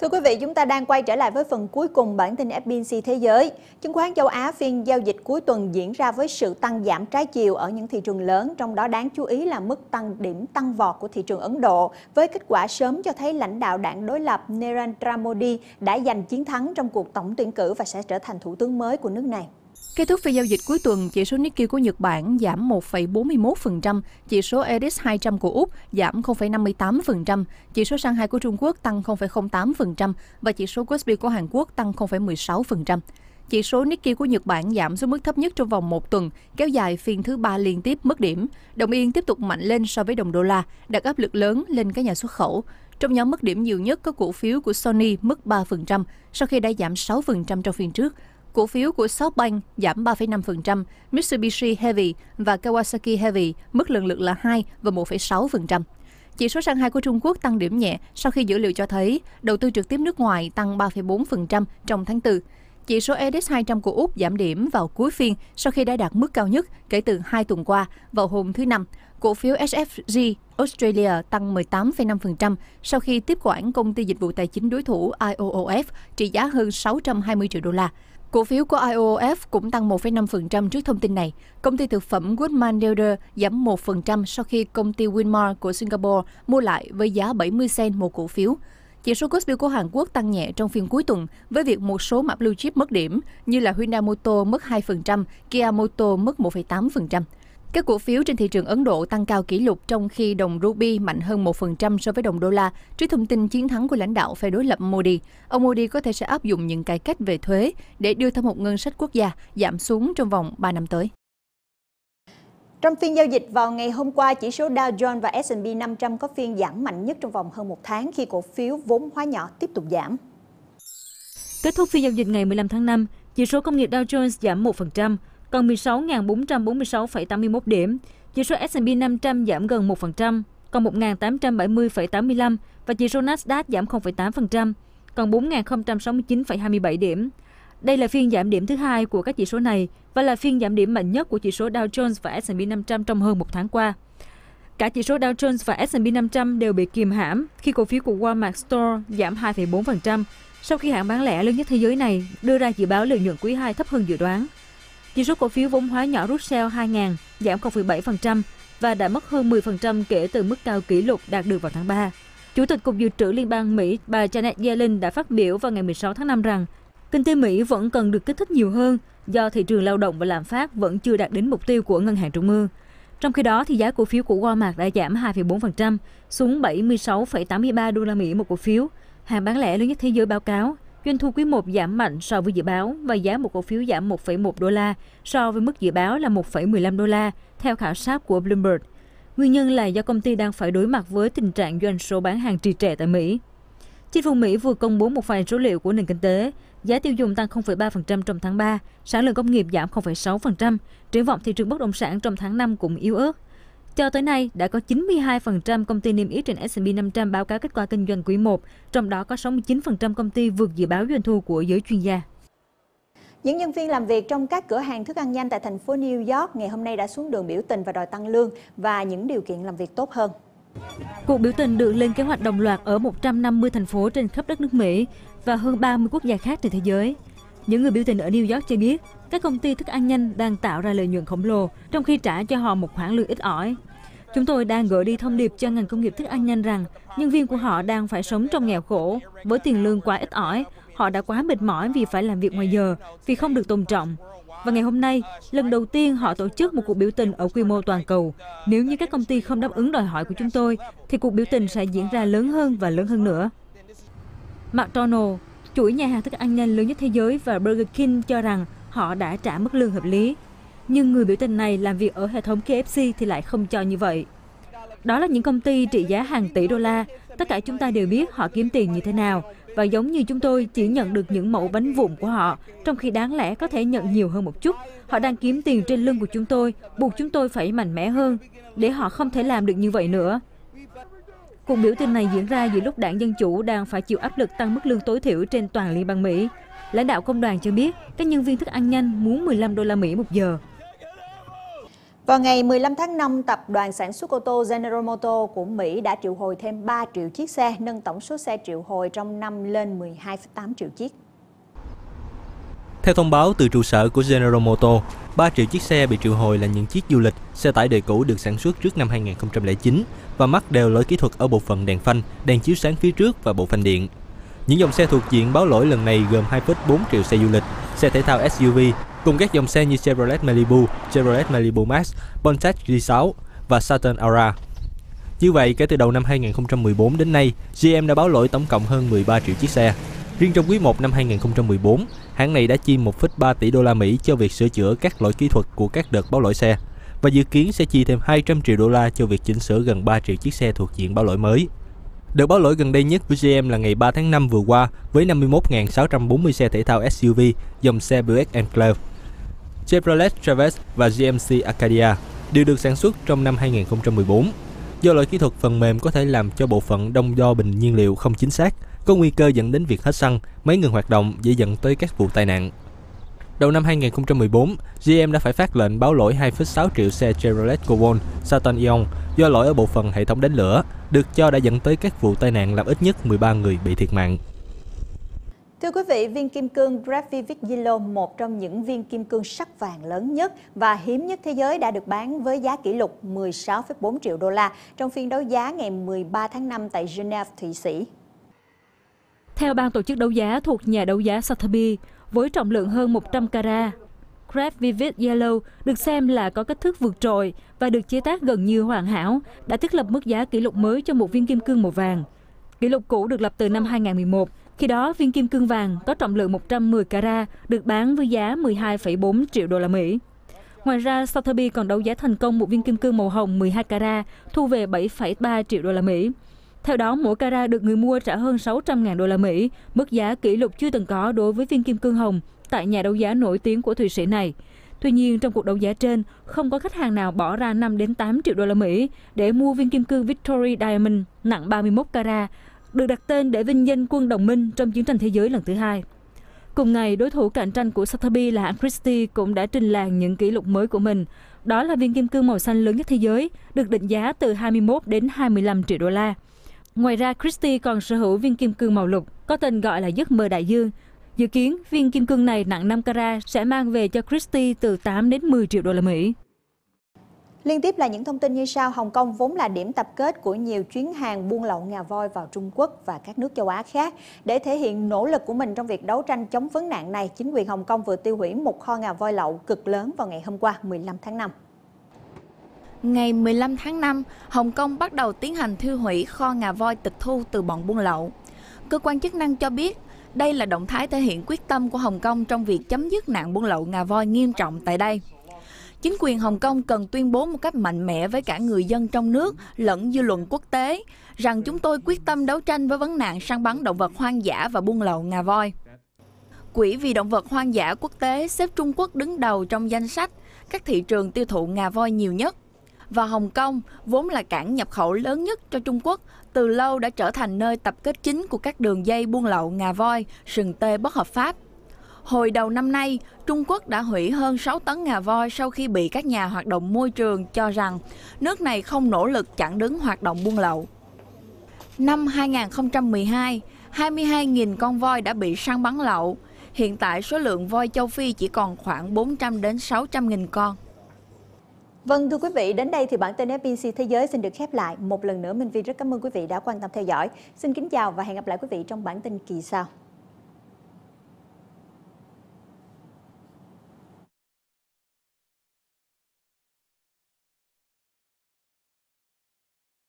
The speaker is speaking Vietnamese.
Thưa quý vị, chúng ta đang quay trở lại với phần cuối cùng bản tin FBC Thế giới. Chứng khoán châu Á phiên giao dịch cuối tuần diễn ra với sự tăng giảm trái chiều ở những thị trường lớn, trong đó đáng chú ý là mức tăng điểm tăng vọt của thị trường Ấn Độ, với kết quả sớm cho thấy lãnh đạo đảng đối lập Narendra Modi đã giành chiến thắng trong cuộc tổng tuyển cử và sẽ trở thành thủ tướng mới của nước này. Kết thúc phiên giao dịch cuối tuần, chỉ số Nikkei của Nhật Bản giảm 1,41%, chỉ số EDIX 200 của Úc giảm 0,58%, chỉ số Shanghai của Trung Quốc tăng 0,08% và chỉ số Kospi của Hàn Quốc tăng 0,16%. Chỉ số Nikkei của Nhật Bản giảm xuống mức thấp nhất trong vòng một tuần, kéo dài phiên thứ ba liên tiếp mất điểm. Đồng yên tiếp tục mạnh lên so với đồng đô la, đặt áp lực lớn lên các nhà xuất khẩu. Trong nhóm mất điểm nhiều nhất có cổ phiếu của Sony mất 3% sau khi đã giảm 6% trong phiên trước Cổ phiếu của SoftBank giảm 3,5%, Mitsubishi Heavy và Kawasaki Heavy mức lần lượt là 2 và 1,6%. Chỉ số Shanghai của Trung Quốc tăng điểm nhẹ sau khi dữ liệu cho thấy đầu tư trực tiếp nước ngoài tăng 3,4% trong tháng 4. Chỉ số EDIX 200 của Úc giảm điểm vào cuối phiên sau khi đã đạt mức cao nhất kể từ 2 tuần qua vào hôm thứ Năm. Cổ phiếu SFG Australia tăng 18,5% sau khi tiếp quản công ty dịch vụ tài chính đối thủ IOOF trị giá hơn 620 triệu đô la. Cổ phiếu của IOF cũng tăng 1,5% trước thông tin này. Công ty thực phẩm Goodman Delder giảm 1% sau khi công ty Winmar của Singapore mua lại với giá 70 cent một cổ phiếu. Chỉ số Kospi của Hàn Quốc tăng nhẹ trong phiên cuối tuần với việc một số mã blue chip mất điểm như là Hyundai Motor mất 2%, Kia Motor mất 1,8%. Các cổ phiếu trên thị trường Ấn Độ tăng cao kỷ lục trong khi đồng ruby mạnh hơn 1% so với đồng đô la trước thông tin chiến thắng của lãnh đạo phe đối lập Modi. Ông Modi có thể sẽ áp dụng những cải cách về thuế để đưa thâm hụt ngân sách quốc gia giảm xuống trong vòng 3 năm tới. Trong phiên giao dịch vào ngày hôm qua, chỉ số Dow Jones và S&P 500 có phiên giảm mạnh nhất trong vòng hơn một tháng khi cổ phiếu vốn hóa nhỏ tiếp tục giảm. Kết thúc phiên giao dịch ngày 15 tháng 5, chỉ số công nghiệp Dow Jones giảm 1%, còn 16.446,81 điểm. Chỉ số S&P 500 giảm gần 1%, còn 1.870,85 và chỉ số Nasdaq giảm 0,8%, còn 4.069,27 điểm. Đây là phiên giảm điểm thứ hai của các chỉ số này và là phiên giảm điểm mạnh nhất của chỉ số Dow Jones và S&P 500 trong hơn một tháng qua. Cả chỉ số Dow Jones và S&P 500 đều bị kìm hãm khi cổ phiếu của Walmart Store giảm 2,4% sau khi hãng bán lẻ lớn nhất thế giới này đưa ra dự báo lợi nhuận quý 2 thấp hơn dự đoán nhưng số cổ phiếu vốn hóa nhỏ Russell 2000 giảm 0,7% và đã mất hơn 10% kể từ mức cao kỷ lục đạt được vào tháng 3. Chủ tịch Cục Dự trữ Liên bang Mỹ bà Janet Yellen đã phát biểu vào ngày 16 tháng 5 rằng kinh tế Mỹ vẫn cần được kích thích nhiều hơn do thị trường lao động và lạm phát vẫn chưa đạt đến mục tiêu của Ngân hàng Trung ương. Trong khi đó, thì giá cổ phiếu của Walmart đã giảm 2,4% xuống 76,83 đô la Mỹ một cổ phiếu. Hàng bán lẻ lớn nhất thế giới báo cáo Doanh thu quý 1 giảm mạnh so với dự báo và giá một cổ phiếu giảm 1,1 đô la so với mức dự báo là 1,15 đô la, theo khảo sát của Bloomberg. Nguyên nhân là do công ty đang phải đối mặt với tình trạng doanh số bán hàng trì trệ tại Mỹ. Chính phủ Mỹ vừa công bố một vài số liệu của nền kinh tế. Giá tiêu dùng tăng 0,3% trong tháng 3, sản lượng công nghiệp giảm 0,6%, triển vọng thị trường bất động sản trong tháng 5 cũng yếu ớt. Cho tới nay, đã có 92% công ty niêm yết trên S&P 500 báo cáo kết quả kinh doanh quý 1, trong đó có 69% công ty vượt dự báo doanh thu của giới chuyên gia. Những nhân viên làm việc trong các cửa hàng thức ăn nhanh tại thành phố New York ngày hôm nay đã xuống đường biểu tình và đòi tăng lương và những điều kiện làm việc tốt hơn. Cuộc biểu tình được lên kế hoạch đồng loạt ở 150 thành phố trên khắp đất nước Mỹ và hơn 30 quốc gia khác trên thế giới. Những người biểu tình ở New York cho biết, các công ty thức ăn nhanh đang tạo ra lợi nhuận khổng lồ trong khi trả cho họ một khoản lương ít ỏi. Chúng tôi đang gửi đi thông điệp cho ngành công nghiệp thức ăn nhanh rằng nhân viên của họ đang phải sống trong nghèo khổ, với tiền lương quá ít ỏi. Họ đã quá mệt mỏi vì phải làm việc ngoài giờ, vì không được tôn trọng. Và ngày hôm nay, lần đầu tiên họ tổ chức một cuộc biểu tình ở quy mô toàn cầu. Nếu như các công ty không đáp ứng đòi hỏi của chúng tôi, thì cuộc biểu tình sẽ diễn ra lớn hơn và lớn hơn nữa. McDonald's, chuỗi nhà hàng thức ăn nhanh lớn nhất thế giới và Burger King cho rằng họ đã trả mức lương hợp lý nhưng người biểu tình này làm việc ở hệ thống KFC thì lại không cho như vậy. Đó là những công ty trị giá hàng tỷ đô la, tất cả chúng ta đều biết họ kiếm tiền như thế nào và giống như chúng tôi chỉ nhận được những mẫu bánh vụn của họ, trong khi đáng lẽ có thể nhận nhiều hơn một chút. Họ đang kiếm tiền trên lưng của chúng tôi, buộc chúng tôi phải mạnh mẽ hơn, để họ không thể làm được như vậy nữa. Cuộc biểu tình này diễn ra giữa lúc đảng Dân Chủ đang phải chịu áp lực tăng mức lương tối thiểu trên toàn Liên bang Mỹ. Lãnh đạo công đoàn cho biết, các nhân viên thức ăn nhanh muốn 15 đô la Mỹ một giờ. Vào ngày 15 tháng 5, tập đoàn sản xuất ô tô General Motors của Mỹ đã triệu hồi thêm 3 triệu chiếc xe, nâng tổng số xe triệu hồi trong năm lên 12,8 triệu chiếc. Theo thông báo từ trụ sở của General Motors, 3 triệu chiếc xe bị triệu hồi là những chiếc du lịch, xe tải đời cũ được sản xuất trước năm 2009 và mắc đều lỗi kỹ thuật ở bộ phận đèn phanh, đèn chiếu sáng phía trước và bộ phanh điện. Những dòng xe thuộc diện báo lỗi lần này gồm 2,4 triệu xe du lịch, xe thể thao SUV cùng các dòng xe như Chevrolet Malibu, Chevrolet Malibu Max, Pontiac G6 và Saturn Aura. Như vậy, kể từ đầu năm 2014 đến nay, GM đã báo lỗi tổng cộng hơn 13 triệu chiếc xe. Riêng trong quý 1 năm 2014, hãng này đã chi 1,3 tỷ đô la Mỹ cho việc sửa chữa các lỗi kỹ thuật của các đợt báo lỗi xe và dự kiến sẽ chi thêm 200 triệu đô la cho việc chỉnh sửa gần 3 triệu chiếc xe thuộc diện báo lỗi mới. Đợt báo lỗi gần đây nhất của GM là ngày 3 tháng 5 vừa qua với 51.640 xe thể thao SUV dòng xe Buick Enclave. Chevrolet Traverse và GMC Acadia đều được sản xuất trong năm 2014. Do lỗi kỹ thuật phần mềm có thể làm cho bộ phận đông đo bình nhiên liệu không chính xác, có nguy cơ dẫn đến việc hết xăng, máy ngừng hoạt động dễ dẫn tới các vụ tai nạn. Đầu năm 2014, GM đã phải phát lệnh báo lỗi 2,6 triệu xe Chevrolet Cobalt, Saturn Ion do lỗi ở bộ phận hệ thống đánh lửa, được cho đã dẫn tới các vụ tai nạn làm ít nhất 13 người bị thiệt mạng. Thưa quý vị, viên kim cương graphivic Yellow, một trong những viên kim cương sắc vàng lớn nhất và hiếm nhất thế giới đã được bán với giá kỷ lục 16,4 triệu đô la trong phiên đấu giá ngày 13 tháng 5 tại Geneva, Thụy Sĩ. Theo ban tổ chức đấu giá thuộc nhà đấu giá Sotheby, với trọng lượng hơn 100 carat, Crab Vivid Yellow được xem là có kích thước vượt trội và được chế tác gần như hoàn hảo, đã thiết lập mức giá kỷ lục mới cho một viên kim cương màu vàng. Kỷ lục cũ được lập từ năm 2011 khi đó, viên kim cương vàng có trọng lượng 110 carat được bán với giá 12,4 triệu đô la Mỹ. Ngoài ra, Sotheby còn đấu giá thành công một viên kim cương màu hồng 12 carat, thu về 7,3 triệu đô la Mỹ. Theo đó, mỗi carat được người mua trả hơn 600.000 đô la Mỹ, mức giá kỷ lục chưa từng có đối với viên kim cương hồng tại nhà đấu giá nổi tiếng của Thụy Sĩ này. Tuy nhiên, trong cuộc đấu giá trên, không có khách hàng nào bỏ ra 5 đến 8 triệu đô la Mỹ để mua viên kim cương Victory Diamond nặng 31 carat được đặt tên để vinh danh quân đồng minh trong chiến tranh thế giới lần thứ hai. Cùng ngày, đối thủ cạnh tranh của Sotheby là hãng Christie cũng đã trình làng những kỷ lục mới của mình. Đó là viên kim cương màu xanh lớn nhất thế giới, được định giá từ 21 đến 25 triệu đô la. Ngoài ra, Christie còn sở hữu viên kim cương màu lục, có tên gọi là giấc mơ đại dương. Dự kiến, viên kim cương này nặng 5 carat sẽ mang về cho Christie từ 8 đến 10 triệu đô la Mỹ. Liên tiếp là những thông tin như sau, Hồng Kông vốn là điểm tập kết của nhiều chuyến hàng buôn lậu ngà voi vào Trung Quốc và các nước châu Á khác. Để thể hiện nỗ lực của mình trong việc đấu tranh chống vấn nạn này, chính quyền Hồng Kông vừa tiêu hủy một kho ngà voi lậu cực lớn vào ngày hôm qua 15 tháng 5. Ngày 15 tháng 5, Hồng Kông bắt đầu tiến hành thiêu hủy kho ngà voi tịch thu từ bọn buôn lậu. Cơ quan chức năng cho biết, đây là động thái thể hiện quyết tâm của Hồng Kông trong việc chấm dứt nạn buôn lậu ngà voi nghiêm trọng tại đây. Chính quyền Hồng Kông cần tuyên bố một cách mạnh mẽ với cả người dân trong nước lẫn dư luận quốc tế rằng chúng tôi quyết tâm đấu tranh với vấn nạn săn bắn động vật hoang dã và buôn lậu ngà voi. Quỹ vì động vật hoang dã quốc tế xếp Trung Quốc đứng đầu trong danh sách các thị trường tiêu thụ ngà voi nhiều nhất. Và Hồng Kông, vốn là cảng nhập khẩu lớn nhất cho Trung Quốc, từ lâu đã trở thành nơi tập kết chính của các đường dây buôn lậu ngà voi, sừng tê bất hợp pháp. Hồi đầu năm nay, Trung Quốc đã hủy hơn 6 tấn ngà voi sau khi bị các nhà hoạt động môi trường cho rằng nước này không nỗ lực chặn đứng hoạt động buôn lậu. Năm 2012, 22.000 con voi đã bị săn bắn lậu. Hiện tại số lượng voi châu Phi chỉ còn khoảng 400 đến 600 nghìn con. Vâng thưa quý vị, đến đây thì bản tin FBC Thế giới xin được khép lại. Một lần nữa Minh Vi rất cảm ơn quý vị đã quan tâm theo dõi. Xin kính chào và hẹn gặp lại quý vị trong bản tin kỳ sau.